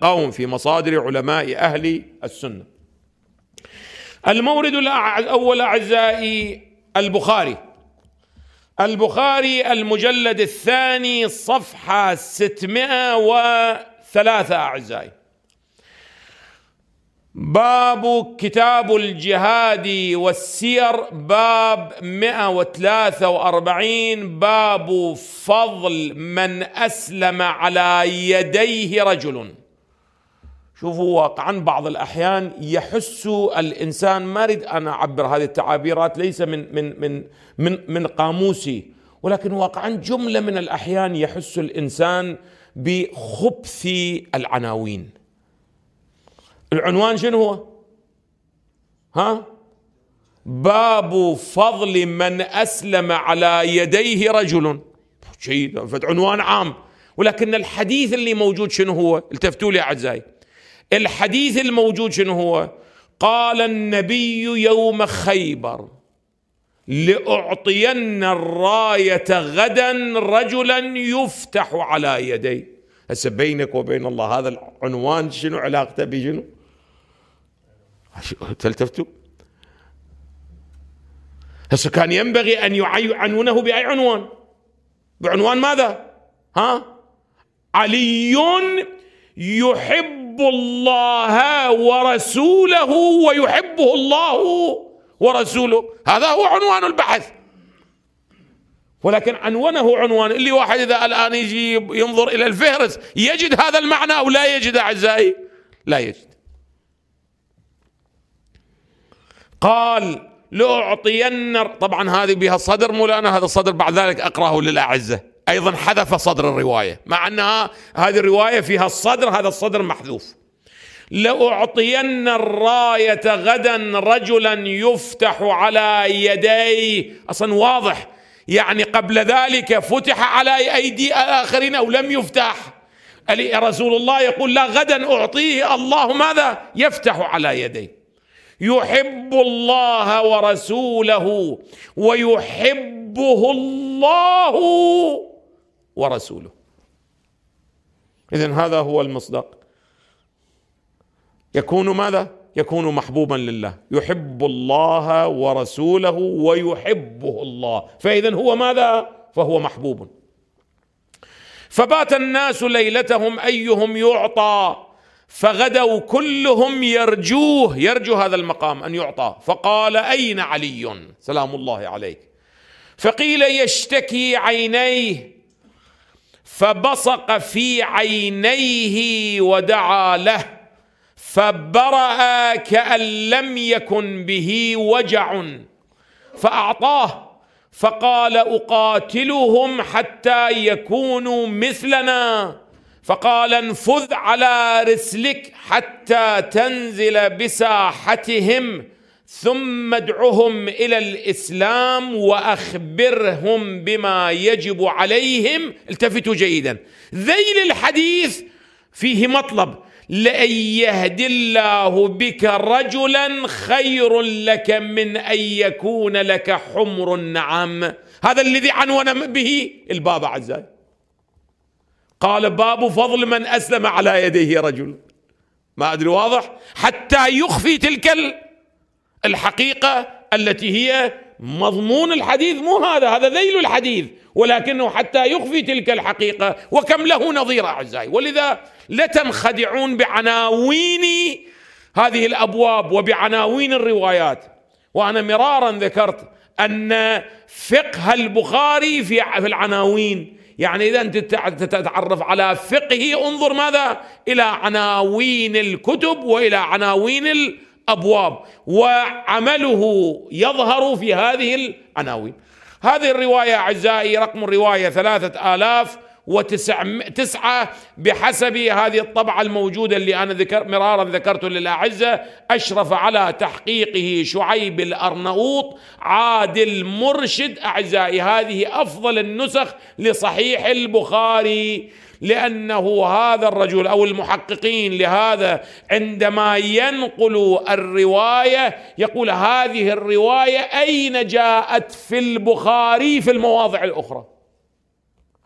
قوم في مصادر علماء أهل السنة المورد الأول أعزائي البخاري البخاري المجلد الثاني صفحة 603 أعزائي باب كتاب الجهاد والسير باب 143 باب فضل من أسلم على يديه رجل شوفوا واقعا بعض الأحيان يحس الإنسان ما أريد أن أعبر هذه التعابيرات ليس من من من من من قاموسي ولكن واقعا جملة من الأحيان يحس الإنسان بخبث العناوين العنوان شنو هو؟ ها؟ باب فضل من أسلم على يديه رجل شيء عنوان عام ولكن الحديث اللي موجود شنو هو؟ التفتوا لي أعزائي الحديث الموجود شنو هو قال النبي يوم خيبر لأعطين الراية غدا رجلا يفتح على يدي هسه بينك وبين الله هذا العنوان شنو علاقته بشنو تلتفتوا هسه كان ينبغي أن يعنونه بأي عنوان بعنوان ماذا ها علي يحب يحب الله ورسوله ويحبه الله ورسوله هذا هو عنوان البحث ولكن عنوانه عنوان اللي واحد إذا الآن يجي ينظر إلى الفهرس يجد هذا المعنى أو لا يجد أعزائي لا يجد قال لأعطين طبعا هذه بها صدر مولانا هذا الصدر بعد ذلك أقرأه للأعزة أيضا حذف صدر الرواية مع أنها هذه الرواية فيها الصدر هذا الصدر محذوف لأعطين الراية غدا رجلا يفتح على يديه أصلا واضح يعني قبل ذلك فتح على أيدي الآخرين أو لم يفتح رسول الله يقول لا غدا أعطيه الله ماذا يفتح على يديه يحب الله ورسوله ويحبه الله ورسوله إذا هذا هو المصداق يكون ماذا؟ يكون محبوبا لله يحب الله ورسوله ويحبه الله فإذا هو ماذا؟ فهو محبوب فبات الناس ليلتهم أيهم يعطى فغدوا كلهم يرجوه يرجو هذا المقام أن يعطى فقال أين علي سلام الله عليك فقيل يشتكي عينيه فبصق في عينيه ودعا له فبرأ كأن لم يكن به وجع فأعطاه فقال أقاتلهم حتى يكونوا مثلنا فقال انفذ على رسلك حتى تنزل بساحتهم ثم ادعهم الى الاسلام واخبرهم بما يجب عليهم التفتوا جيدا ذيل الحديث فيه مطلب لأن يهدي الله بك رجلا خير لك من أن يكون لك حمر النعم هذا الذي عنون به الباب عزاي قال باب فضل من أسلم على يديه رجل ما أدري واضح حتى يخفي تلك الحقيقة التي هي مضمون الحديث مو هذا هذا ذيل الحديث ولكنه حتى يخفي تلك الحقيقة وكم له نظير أعزائي ولذا لا تنخدعون بعناوين هذه الأبواب وبعناوين الروايات وأنا مرارا ذكرت أن فقه البخاري في العناوين يعني إذا أنت تتعرف على فقهه انظر ماذا إلى عناوين الكتب وإلى عناوين ابواب وعمله يظهر في هذه العناوين هذه الروايه اعزائي رقم الروايه ثلاثه الاف وتسعة بحسب هذه الطبعة الموجودة اللي أنا ذكر مرارا ذكرت للأعزة أشرف على تحقيقه شعيب الأرنؤوط عادل مرشد أعزائي هذه أفضل النسخ لصحيح البخاري لأنه هذا الرجل أو المحققين لهذا عندما ينقل الرواية يقول هذه الرواية أين جاءت في البخاري في المواضع الأخرى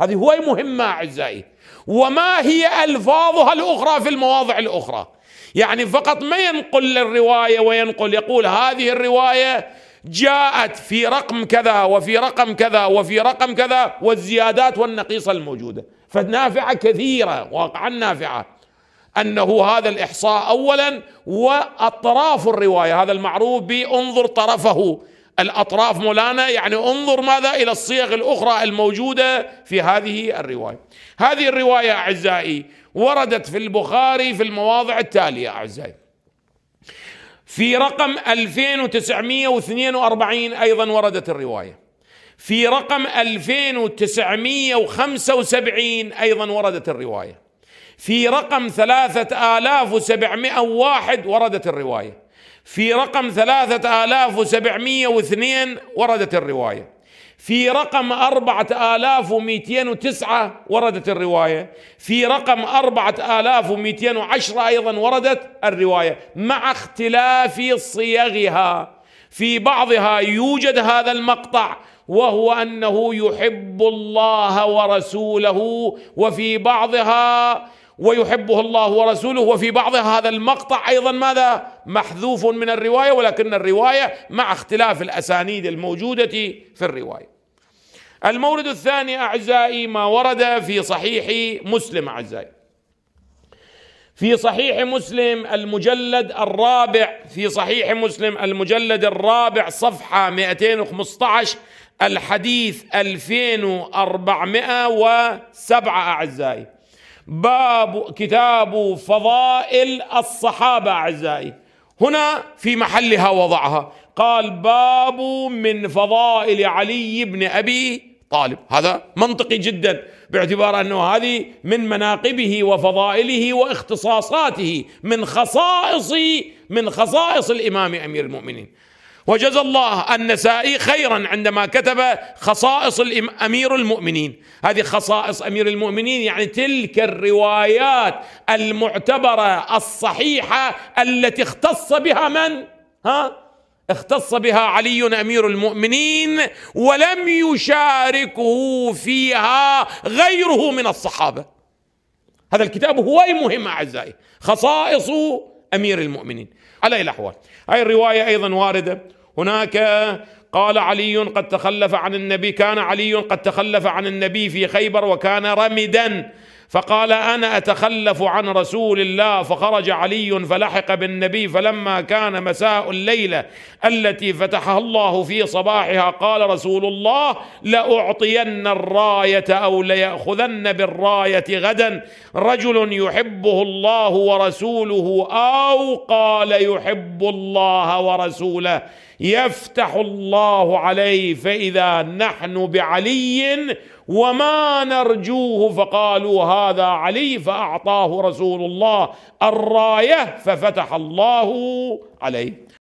هذه هواي مهمة أعزائي وما هي ألفاظها الأخرى في المواضع الأخرى يعني فقط ما ينقل الرواية وينقل يقول هذه الرواية جاءت في رقم كذا وفي رقم كذا وفي رقم كذا والزيادات والنقيصة الموجودة فنافعة كثيرة واقعا نافعة أنه هذا الإحصاء أولا وأطراف الرواية هذا المعروف بانظر طرفه الأطراف مولانا يعني انظر ماذا إلى الصيغ الأخرى الموجودة في هذه الرواية هذه الرواية أعزائي وردت في البخاري في المواضع التالية أعزائي في رقم 2942 أيضا وردت الرواية في رقم 2975 أيضا وردت الرواية في رقم 3701 وردت الرواية في رقم ثلاثة آلاف وسبعمية واثنين وردت الرواية في رقم أربعة آلاف ومئتين وتسعة وردت الرواية في رقم أربعة آلاف ومئتين وعشرة أيضا وردت الرواية مع اختلاف صيغها في بعضها يوجد هذا المقطع وهو أنه يحب الله ورسوله وفي بعضها ويحبه الله ورسوله وفي بعض هذا المقطع ايضا ماذا محذوف من الروايه ولكن الروايه مع اختلاف الاسانيد الموجوده في الروايه المورد الثاني اعزائي ما ورد في صحيح مسلم اعزائي في صحيح مسلم المجلد الرابع في صحيح مسلم المجلد الرابع صفحه 215 الحديث 2407 اعزائي باب كتاب فضائل الصحابة أعزائي هنا في محلها وضعها قال باب من فضائل علي بن أبي طالب هذا منطقي جدا باعتبار أنه هذه من مناقبه وفضائله واختصاصاته من خصائص من خصائص الإمام أمير المؤمنين وجزى الله النسائي خيرا عندما كتب خصائص امير المؤمنين هذه خصائص امير المؤمنين يعني تلك الروايات المعتبره الصحيحه التي اختص بها من ها اختص بها علي امير المؤمنين ولم يشاركه فيها غيره من الصحابه هذا الكتاب هو مهم اعزائي خصائص امير المؤمنين على اي الاحوال هاي الروايه ايضا وارده هناك قال علي قد تخلف عن النبي كان علي قد تخلف عن النبي في خيبر وكان رمدا فقال انا اتخلف عن رسول الله فخرج علي فلحق بالنبي فلما كان مساء الليله التي فتحها الله في صباحها قال رسول الله لاعطين الرايه او لياخذن بالرايه غدا رجل يحبه الله ورسوله او قال يحب الله ورسوله يفتح الله عليه فاذا نحن بعلي وما نرجوه فقالوا هذا علي فاعطاه رسول الله الرايه ففتح الله عليه